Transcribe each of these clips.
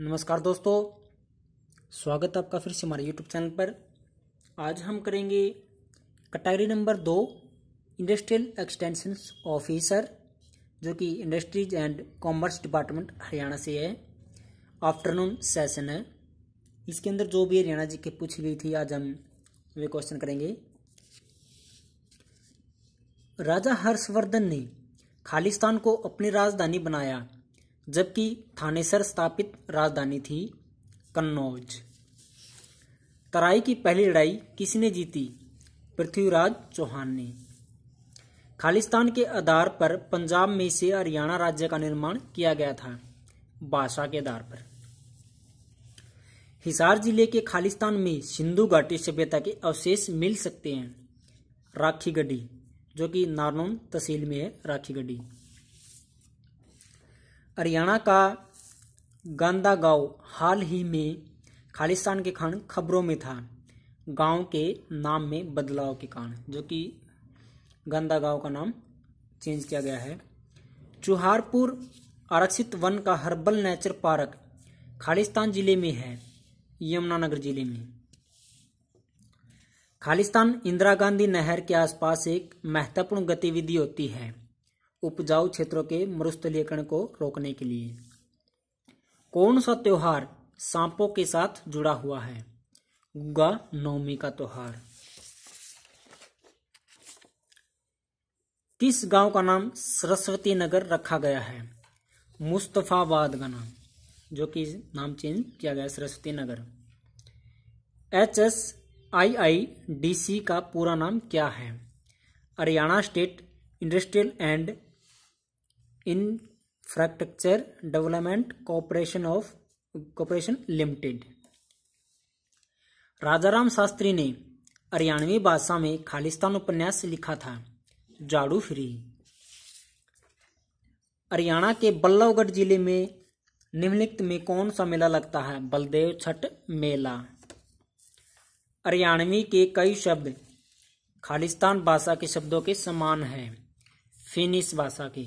नमस्कार दोस्तों स्वागत है आपका फिर से हमारे यूट्यूब चैनल पर आज हम करेंगे कैटेगरी नंबर दो इंडस्ट्रियल एक्सटेंशन ऑफिसर जो कि industries and commerce department Haryana से है आफ्टरनून सेशन है इसके अंदर जो भी हरियाणा जी के पूछी गई थी आज हम वे क्वेश्चन करेंगे राजा हर्षवर्धन ने खालिस्तान को अपनी राजधानी बनाया जबकि थानेसर स्थापित राजधानी थी कन्नौज तराई की पहली लड़ाई किसने जीती पृथ्वीराज चौहान ने खालिस्तान के आधार पर पंजाब में से हरियाणा राज्य का निर्माण किया गया था भाषा के आधार पर हिसार जिले के खालिस्तान में सिंधु घाटी सभ्यता के अवशेष मिल सकते हैं राखीगढ़ी जो कि नारनौन तहसील में है राखीगढ़ी हरियाणा का गांदा गांव हाल ही में खालिस्तान के कारण खबरों में था गांव के नाम में बदलाव के कारण जो कि गांदा गांव का नाम चेंज किया गया है चुहारपुर आरक्षित वन का हर्बल नेचर पार्क खालिस्तान जिले में है यमुनानगर जिले में खालिस्तान इंदिरा गांधी नहर के आसपास एक महत्वपूर्ण गतिविधि होती है उपजाऊ क्षेत्रों के मरुस्थलीकरण को रोकने के लिए कौन सा त्यौहार सांपों के साथ जुड़ा हुआ है गुगा नवमी का त्यौहार किस गांव का नाम सरस्वती नगर रखा गया है मुस्तफाबाद का नाम जो कि नाम चेंज किया गया Saraswati Nagar H S I I D C का पूरा नाम क्या है Haryana state industrial and infrastructure development corporation of corporation limited Rajaram Shastri ने हरियाणवी भाषा में खालिस्तान उपन्यास लिखा था जाड़ू फ्री हरियाणा के बल्लभगढ़ जिले में निम्नलिखित में कौन सा मेला लगता है बलदेव छठ मेला हरियाणवी के कई शब्द खालिस्तान भाषा के शब्दों के समान हैं फिनिश भाषा के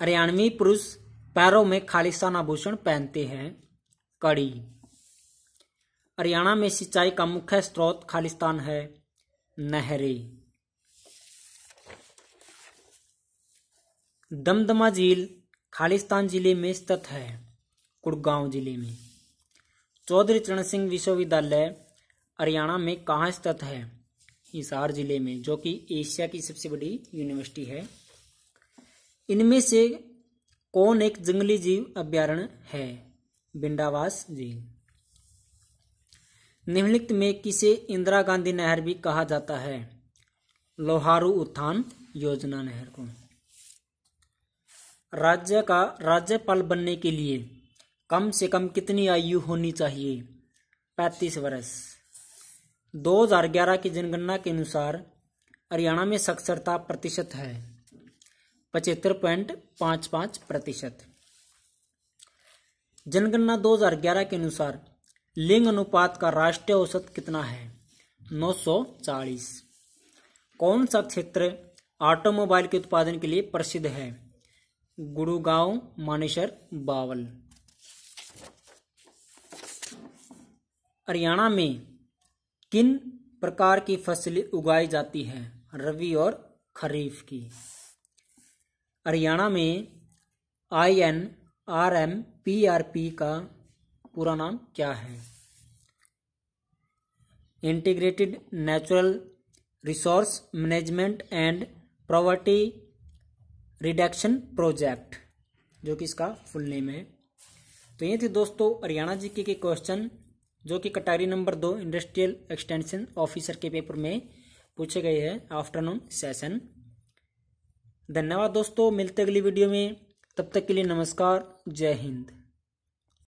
हरियाणवी पुरुष पैरों में खालिस्तान आभूषण पहनते हैं कड़ी हरियाणा में सिंचाई का मुख्य स्रोत खालिस्तान है नहरे दमदमा झील खालिस्तान जिले में स्थित है कुड़गांव जिले में चौधरी चरण सिंह विश्वविद्यालय हरियाणा में कहाँ स्थित है हिसार जिले में जो कि एशिया की सबसे बड़ी यूनिवर्सिटी है इनमें से कौन एक जंगली जीव अभ्यारण है बिंडावास जी निम्नलिखित में किसे इंदिरा गांधी नहर भी कहा जाता है लोहारू उत्थान योजना नहर को राज्य का राज्यपाल बनने के लिए कम से कम कितनी आयु होनी चाहिए पैंतीस वर्ष 2011 की जनगणना के अनुसार हरियाणा में साक्षरता प्रतिशत है पचहत्तर पॉइंट पांच पांच प्रतिशत जनगणना 2011 के अनुसार लिंग अनुपात का राष्ट्रीय औसत कितना है 940 कौन सा क्षेत्र ऑटोमोबाइल के उत्पादन के लिए प्रसिद्ध है गुड़गांव मानेसर बावल हरियाणा में किन प्रकार की फसलें उगाई जाती हैं रवि और खरीफ की हरियाणा में I N R M P R P का पूरा नाम क्या है integrated natural resource management and poverty reduction project जो कि इसका फुल नेम है तो ये थे दोस्तों हरियाणा जी के क्वेश्चन जो कि कटारी नंबर दो इंडस्ट्रियल एक्सटेंशन ऑफिसर के पेपर में पूछे गए हैं आफ्टरनून सेशन धन्यवाद दोस्तों मिलते अगली वीडियो में तब तक के लिए नमस्कार जय हिंद